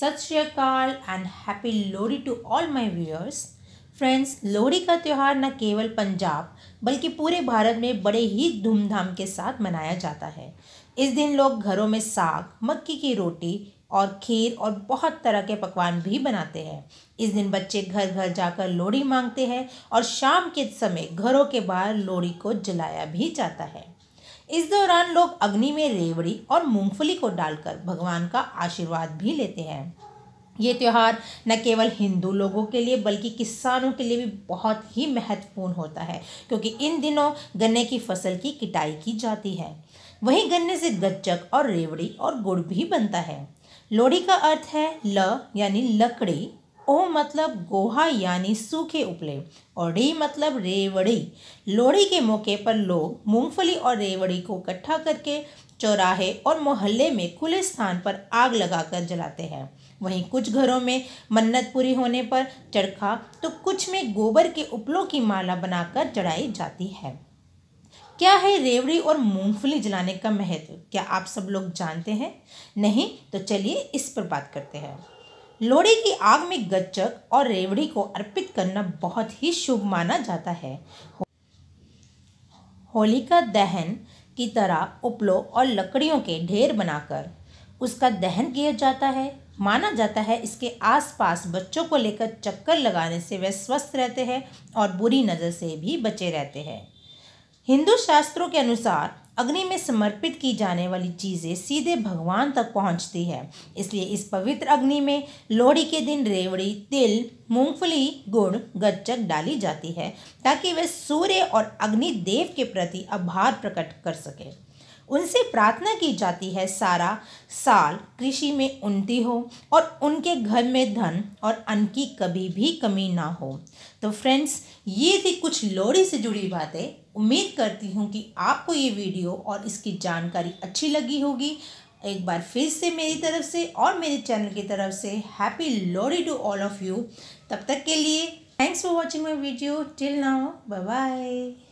सत श्रीकाल and happy Lohri to all my viewers friends Lohri का त्यौहार न केवल पंजाब बल्कि पूरे भारत में बड़े ही धूमधाम के साथ मनाया जाता है इस दिन लोग घरों में साग मक्की की रोटी और खीर और बहुत तरह के पकवान भी बनाते हैं इस दिन बच्चे घर घर जाकर लोहड़ी मांगते हैं और शाम के समय घरों के बाहर लोहड़ी को जलाया भी जाता है इस दौरान लोग अग्नि में रेवड़ी और मूंगफली को डालकर भगवान का आशीर्वाद भी लेते हैं ये त्यौहार न केवल हिंदू लोगों के लिए बल्कि किसानों के लिए भी बहुत ही महत्वपूर्ण होता है क्योंकि इन दिनों गन्ने की फसल की कटाई की जाती है वहीं गन्ने से गच्चक और रेवड़ी और गुड़ भी बनता है लोहड़ी का अर्थ है ल यानी लकड़ी ओ मतलब गोहा यानी सूखे उपले और डी मतलब रेवड़ी लोहड़ी के मौके पर लोग मूंगफली और रेवड़ी को इकट्ठा करके चौराहे और मोहल्ले में खुले स्थान पर आग लगाकर जलाते हैं वहीं कुछ घरों में मन्नत पूरी होने पर चरखा तो कुछ में गोबर के उपलों की माला बनाकर चढ़ाई जाती है क्या है रेवड़ी और मूंगफली जलाने का महत्व क्या आप सब लोग जानते हैं नहीं तो चलिए इस पर बात करते हैं लोहड़ी की आग में गच्चक और रेवड़ी को अर्पित करना बहुत ही शुभ माना जाता है होलिका दहन की तरह उपलो और लकड़ियों के ढेर बनाकर उसका दहन किया जाता है माना जाता है इसके आसपास बच्चों को लेकर चक्कर लगाने से वे स्वस्थ रहते हैं और बुरी नज़र से भी बचे रहते हैं हिंदू शास्त्रों के अनुसार अग्नि में समर्पित की जाने वाली चीज़ें सीधे भगवान तक पहुंचती है इसलिए इस पवित्र अग्नि में लोहड़ी के दिन रेवड़ी तिल मूंगफली गुड़ गच्चक डाली जाती है ताकि वे सूर्य और अग्नि देव के प्रति आभार प्रकट कर सकें उनसे प्रार्थना की जाती है सारा साल कृषि में उन्नति हो और उनके घर में धन और अन्न की कभी भी कमी ना हो तो फ्रेंड्स ये थी कुछ लोहड़ी से जुड़ी बातें उम्मीद करती हूँ कि आपको ये वीडियो और इसकी जानकारी अच्छी लगी होगी एक बार फिर से मेरी तरफ से और मेरे चैनल की तरफ से happy Lohri to all of you तब तक के लिए thanks for watching my video till now bye bye